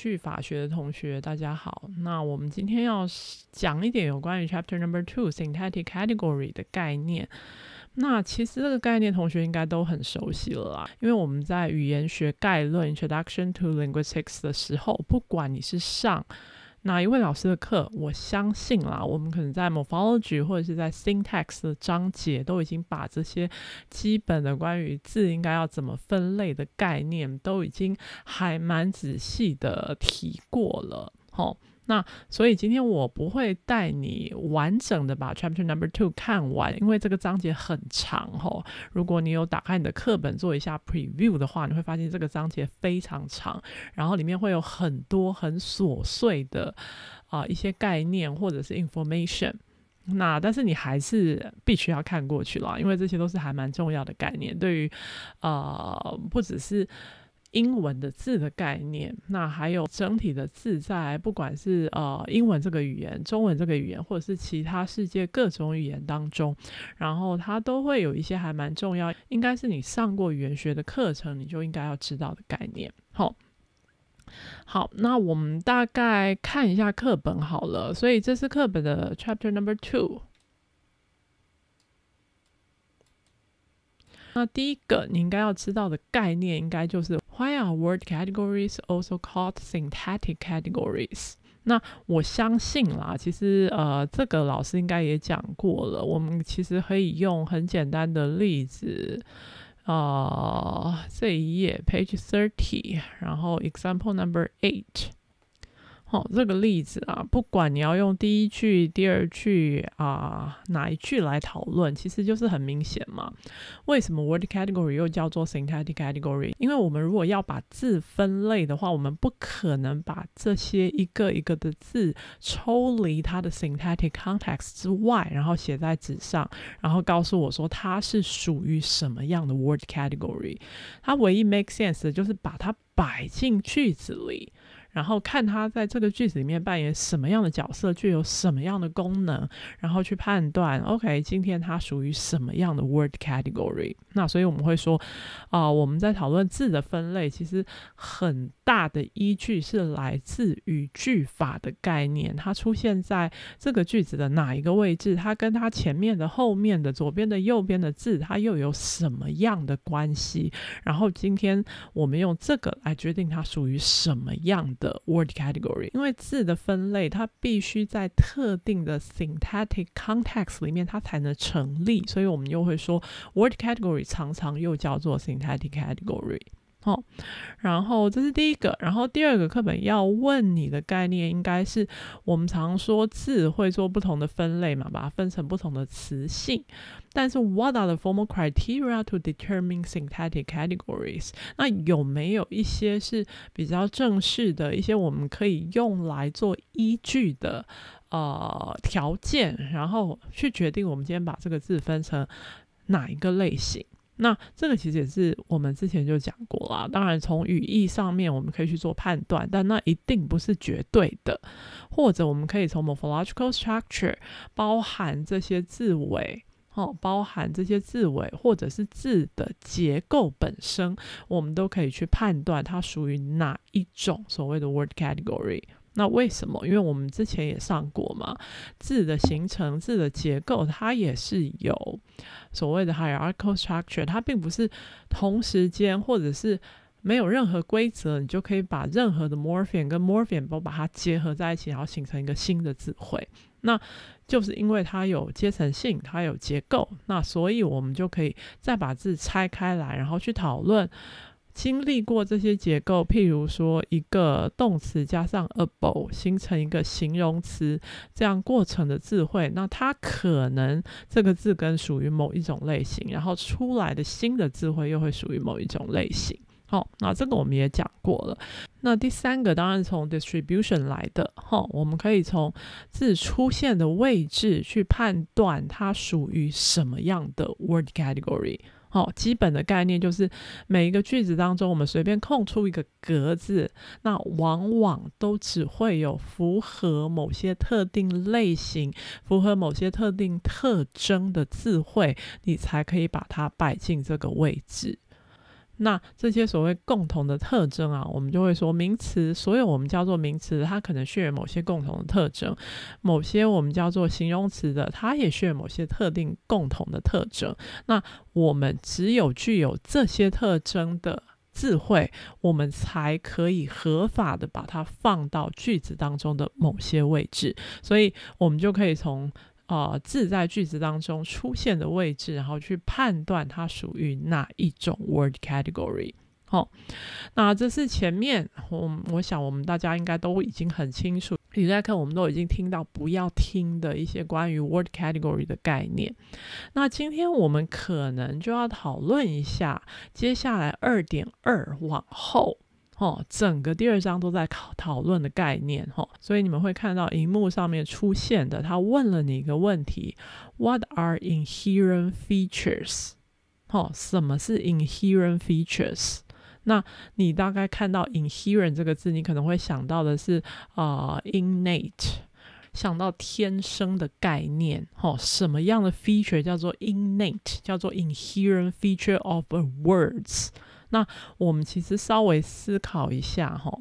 去法学的同学，大家好。那我们今天要讲一点有关于 Chapter Number Two Synthetic Category 的概念。那其实这个概念，同学应该都很熟悉了啦，因为我们在语言学概论 （Introduction to Linguistics） 的时候，不管你是上。哪一位老师的课，我相信啦，我们可能在 morphology 或者是在 syntax 的章节，都已经把这些基本的关于字应该要怎么分类的概念，都已经还蛮仔细的提过了，吼。那所以今天我不会带你完整的把 Chapter Number Two 看完，因为这个章节很长吼。如果你有打开你的课本做一下 Preview 的话，你会发现这个章节非常长，然后里面会有很多很琐碎的啊一些概念或者是 information。那但是你还是必须要看过去了，因为这些都是还蛮重要的概念，对于啊不只是。英文的字的概念，那还有整体的字，在不管是呃英文这个语言、中文这个语言，或者是其他世界各种语言当中，然后它都会有一些还蛮重要，应该是你上过语言学的课程，你就应该要知道的概念。好，好，那我们大概看一下课本好了，所以这是课本的 Chapter Number Two。那第一个你应该要知道的概念，应该就是 Why are word categories also called syntactic categories？那我相信啦，其实呃，这个老师应该也讲过了。我们其实可以用很简单的例子，呃，这一页 Page Thirty，然后 Example Number Eight。哦，这个例子啊，不管你要用第一句、第二句啊哪一句来讨论，其实就是很明显嘛。为什么 word category 又叫做 syntactic category？因为我们如果要把字分类的话，我们不可能把这些一个一个的字抽离它的 syntactic context 之外，然后写在纸上，然后告诉我说它是属于什么样的 word category。它唯一 make sense 的就是把它摆进句子里。然后看他在这个句子里面扮演什么样的角色，具有什么样的功能，然后去判断。OK，今天它属于什么样的 word category？那所以我们会说，啊，我们在讨论字的分类，其实很大的依据是来自于句法的概念。它出现在这个句子的哪一个位置？它跟它前面的、后面的、左边的、右边的字，它又有什么样的关系？然后今天我们用这个来决定它属于什么样。的 word category，因为字的分类它必须在特定的 syntactic context 里面，它才能成立，所以我们又会说 word category 常常又叫做 syntactic category。哦，然后这是第一个，然后第二个课本要问你的概念应该是我们常说字会做不同的分类嘛，把它分成不同的词性。但是，what are the formal criteria to determine syntactic categories？那有没有一些是比较正式的一些我们可以用来做依据的呃条件，然后去决定我们今天把这个字分成哪一个类型？那这个其实也是我们之前就讲过啦。当然，从语义上面我们可以去做判断，但那一定不是绝对的。或者，我们可以从 morphological structure 包含这些字尾，哦，包含这些字尾，或者是字的结构本身，我们都可以去判断它属于哪一种所谓的 word category。那为什么？因为我们之前也上过嘛，字的形成、字的结构，它也是有所谓的 hierarchical structure。它并不是同时间或者是没有任何规则，你就可以把任何的 morpheme 跟 morpheme 都把它结合在一起，然后形成一个新的字汇。那就是因为它有阶层性，它有结构，那所以我们就可以再把字拆开来，然后去讨论。经历过这些结构，譬如说一个动词加上 able 形成一个形容词，这样过程的智慧，那它可能这个字根属于某一种类型，然后出来的新的智慧又会属于某一种类型。好，那这个我们也讲过了。那第三个当然从 distribution 来的，哈，我们可以从字出现的位置去判断它属于什么样的 word category。好，基本的概念就是，每一个句子当中，我们随便空出一个格子，那往往都只会有符合某些特定类型、符合某些特定特征的字汇，你才可以把它摆进这个位置。那这些所谓共同的特征啊，我们就会说名词，所有我们叫做名词，它可能具有某些共同的特征；某些我们叫做形容词的，它也具有某些特定共同的特征。那我们只有具有这些特征的智慧，我们才可以合法的把它放到句子当中的某些位置，所以我们就可以从。啊，字在句子当中出现的位置，然后去判断它属于哪一种 word category。好，那这是前面，我我想我们大家应该都已经很清楚，你在课我们都已经听到不要听的一些关于 word category 的概念。那今天我们可能就要讨论一下，接下来二点二往后。哦，整个第二章都在讨讨论的概念，哦，所以你们会看到荧幕上面出现的，他问了你一个问题：What are inherent features？哦，什么是 inherent features？那你大概看到 inherent 这个字，你可能会想到的是啊，innate，想到天生的概念，哦，什么样的 feature 叫做 innate，叫做 inherent feature of words？那我们其实稍微思考一下哈，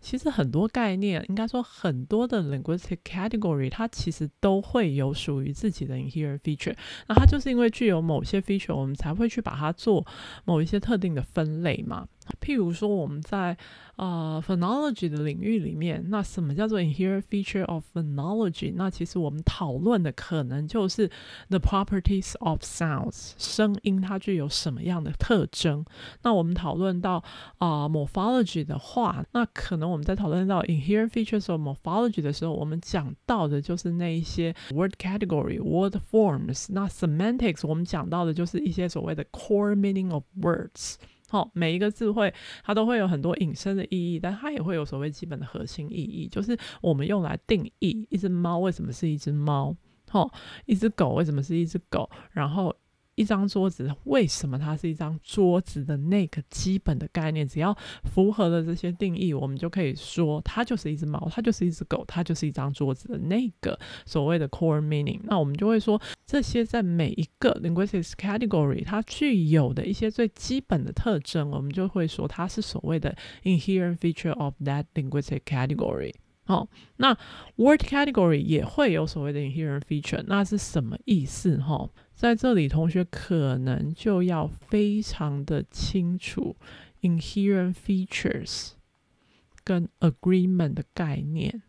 其实很多概念，应该说很多的 linguistic category，它其实都会有属于自己的 inherent feature。那它就是因为具有某些 feature，我们才会去把它做某一些特定的分类嘛。譬如说，我们在啊 phonology 的领域里面，那什么叫做 inherent feature of phonology？那其实我们讨论的可能就是 the properties of sounds，声音它具有什么样的特征？那我们讨论到啊 morphology 的话，那可能我们在讨论到 inherent features of morphology 的时候，我们讲到的就是那一些 word category、word forms。那 semantics 我们讲到的就是一些所谓的 core meaning of words。好，每一个智慧它都会有很多隐身的意义，但它也会有所谓基本的核心意义，就是我们用来定义一只猫为什么是一只猫，哦，一只狗为什么是一只狗，然后。一张桌子，为什么它是一张桌子的那个基本的概念？只要符合了这些定义，我们就可以说它就是一只猫，它就是一只狗，它就是一张桌子的那个所谓的 core meaning。那我们就会说，这些在每一个 linguistic category 它具有的一些最基本的特征，我们就会说它是所谓的 inherent feature of that linguistic category。好，那 word category 也会有所谓的 inherent feature，那是什么意思？哈，在这里同学可能就要非常的清楚 inherent features 跟 agreement 的概念，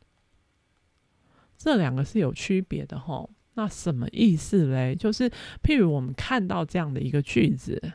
这两个是有区别的。哈，那什么意思嘞？就是譬如我们看到这样的一个句子。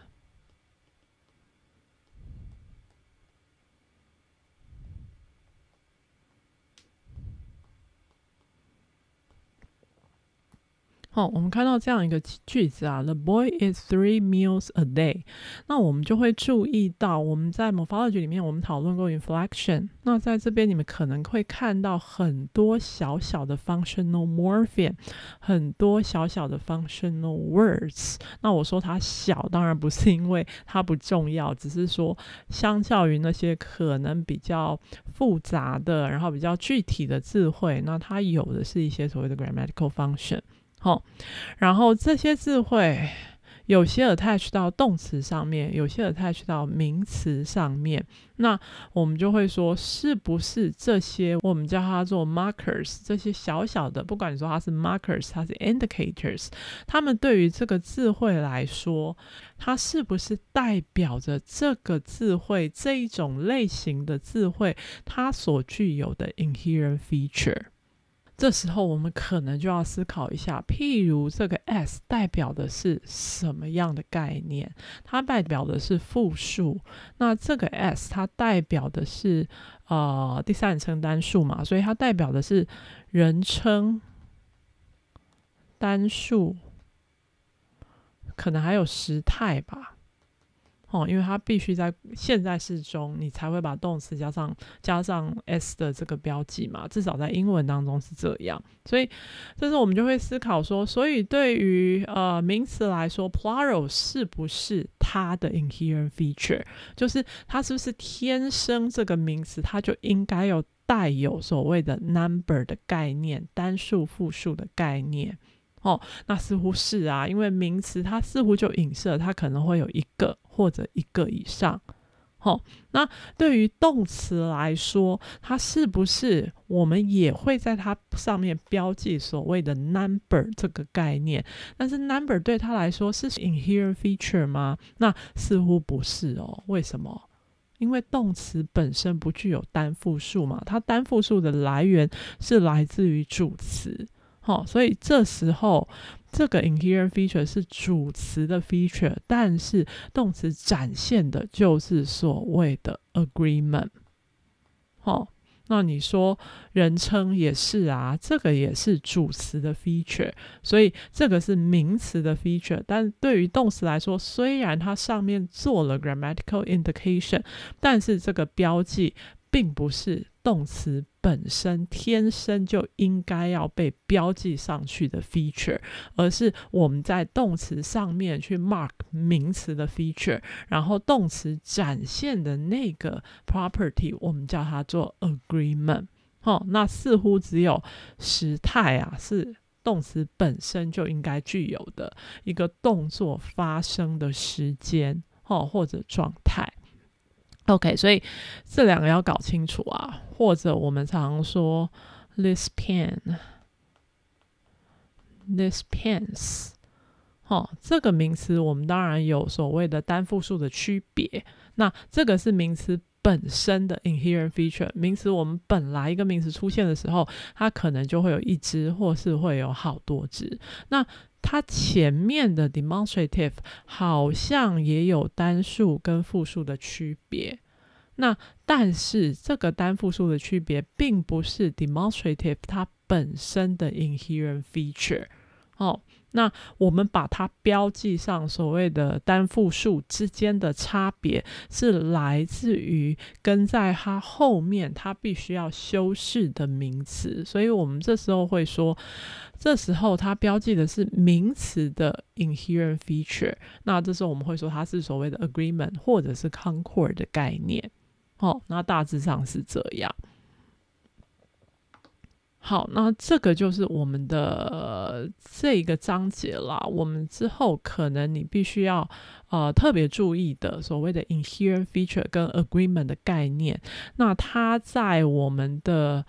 好，我们看到这样一个句子啊，The boy eats three meals a day。那我们就会注意到，我们在 morphology 里面我们讨论过 inflection。那在这边你们可能会看到很多小小的 functional morpheme，很多小小的 functional words。那我说它小，当然不是因为它不重要，只是说相较于那些可能比较复杂的，然后比较具体的智慧，那它有的是一些所谓的 grammatical function。好，然后这些智慧有些 attach 到动词上面，有些 attach 到名词上面。那我们就会说，是不是这些我们叫它做 markers，这些小小的，不管你说它是 markers，它是 indicators，它们对于这个智慧来说，它是不是代表着这个智慧这一种类型的智慧它所具有的 inherent feature？这时候我们可能就要思考一下，譬如这个 s 代表的是什么样的概念？它代表的是复数。那这个 s 它代表的是呃第三人称单数嘛，所以它代表的是人称单数，可能还有时态吧。哦，因为它必须在现在式中，你才会把动词加上加上 s 的这个标记嘛，至少在英文当中是这样。所以，这时候我们就会思考说，所以对于呃名词来说，plural 是不是它的 inherent feature？就是它是不是天生这个名词，它就应该有带有所谓的 number 的概念，单数、复数的概念？哦，那似乎是啊，因为名词它似乎就影射它可能会有一个或者一个以上。好，那对于动词来说，它是不是我们也会在它上面标记所谓的 number 这个概念？但是 number 对它来说是 inherent feature 吗？那似乎不是哦。为什么？因为动词本身不具有单复数嘛，它单复数的来源是来自于主词。好，所以这时候这个 inherent feature 是主词的 feature，但是动词展现的就是所谓的 agreement。好，那你说人称也是啊，这个也是主词的 feature，所以这个是名词的 feature。但对于动词来说，虽然它上面做了 grammatical indication，但是这个标记。并不是动词本身天生就应该要被标记上去的 feature，而是我们在动词上面去 mark 名词的 feature，然后动词展现的那个 property，我们叫它做 agreement。好，那似乎只有时态啊，是动词本身就应该具有的一个动作发生的时间，哦，或者状态。OK，所以这两个要搞清楚啊，或者我们常说 this pen，this pens，哦，这个名词我们当然有所谓的单复数的区别。那这个是名词本身的 inherent feature，名词我们本来一个名词出现的时候，它可能就会有一只，或是会有好多只。那它前面的 demonstrative 好像也有单数跟复数的区别，那但是这个单复数的区别，并不是 demonstrative 它本身的 inherent feature。哦，那我们把它标记上所谓的单复数之间的差别，是来自于跟在它后面它必须要修饰的名词，所以我们这时候会说，这时候它标记的是名词的 inherent feature。那这时候我们会说它是所谓的 agreement 或者是 concord 的概念。哦，那大致上是这样。好，那这个就是我们的这一个章节啦。我们之后可能你必须要呃特别注意的，所谓的 inherent feature 跟 agreement 的概念。那它在我们的。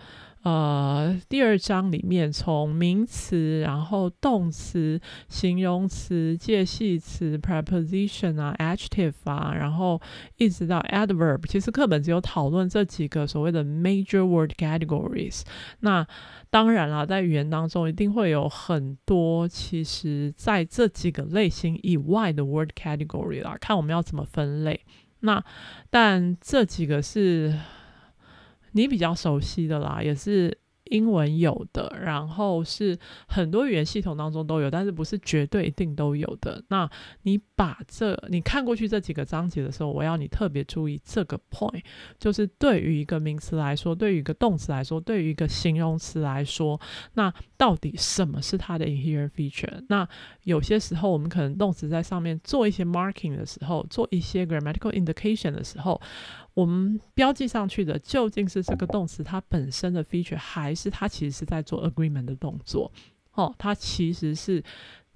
呃，第二章里面从名词，然后动词、形容词、介系词 （preposition） 啊、adjective 啊，然后一直到 adverb，其实课本只有讨论这几个所谓的 major word categories。那当然啦，在语言当中一定会有很多，其实在这几个类型以外的 word category 啦，看我们要怎么分类。那但这几个是。你比较熟悉的啦，也是英文有的，然后是很多语言系统当中都有，但是不是绝对一定都有的。那你把这你看过去这几个章节的时候，我要你特别注意这个 point，就是对于一个名词来说，对于一个动词来说，对于一个形容词来说，那到底什么是它的 inherent feature？那有些时候我们可能动词在上面做一些 marking 的时候，做一些 grammatical indication 的时候。我们标记上去的究竟是这个动词它本身的 feature，还是它其实是在做 agreement 的动作？哦，它其实是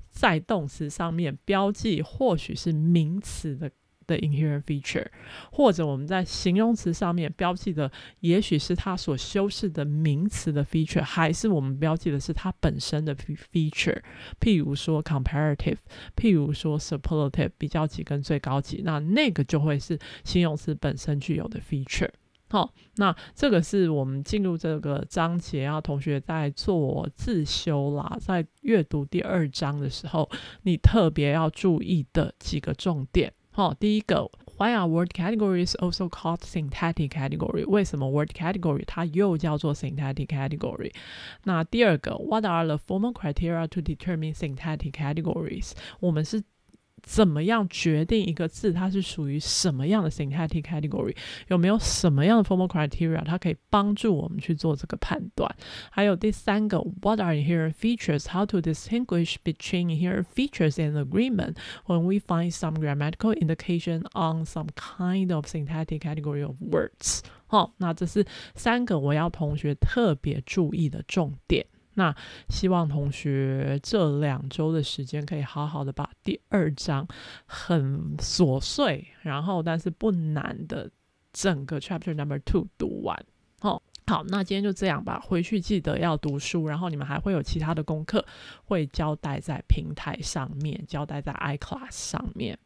在动词上面标记，或许是名词的。的 inherent feature，或者我们在形容词上面标记的，也许是它所修饰的名词的 feature，还是我们标记的是它本身的 feature。譬如说 comparative，譬如说 superlative，比较级跟最高级，那那个就会是形容词本身具有的 feature。好，那这个是我们进入这个章节啊，同学在做自修啦，在阅读第二章的时候，你特别要注意的几个重点。why are word categories also called synthetic category？为什么 word category 它又叫做 synthetic category？那第二个，What are the formal criteria to determine synthetic categories？我们是怎么样决定一个字它是属于什么样的 syntactic category？有没有什么样的 formal criteria 它可以帮助我们去做这个判断？还有第三个，what are inherent features？How to distinguish between inherent features and agreement when we find some grammatical indication on some kind of syntactic category of words？好，那这是三个我要同学特别注意的重点。那希望同学这两周的时间可以好好的把第二章很琐碎，然后但是不难的整个 chapter number two 读完。哦，好，那今天就这样吧，回去记得要读书，然后你们还会有其他的功课会交代在平台上面，交代在 i class 上面。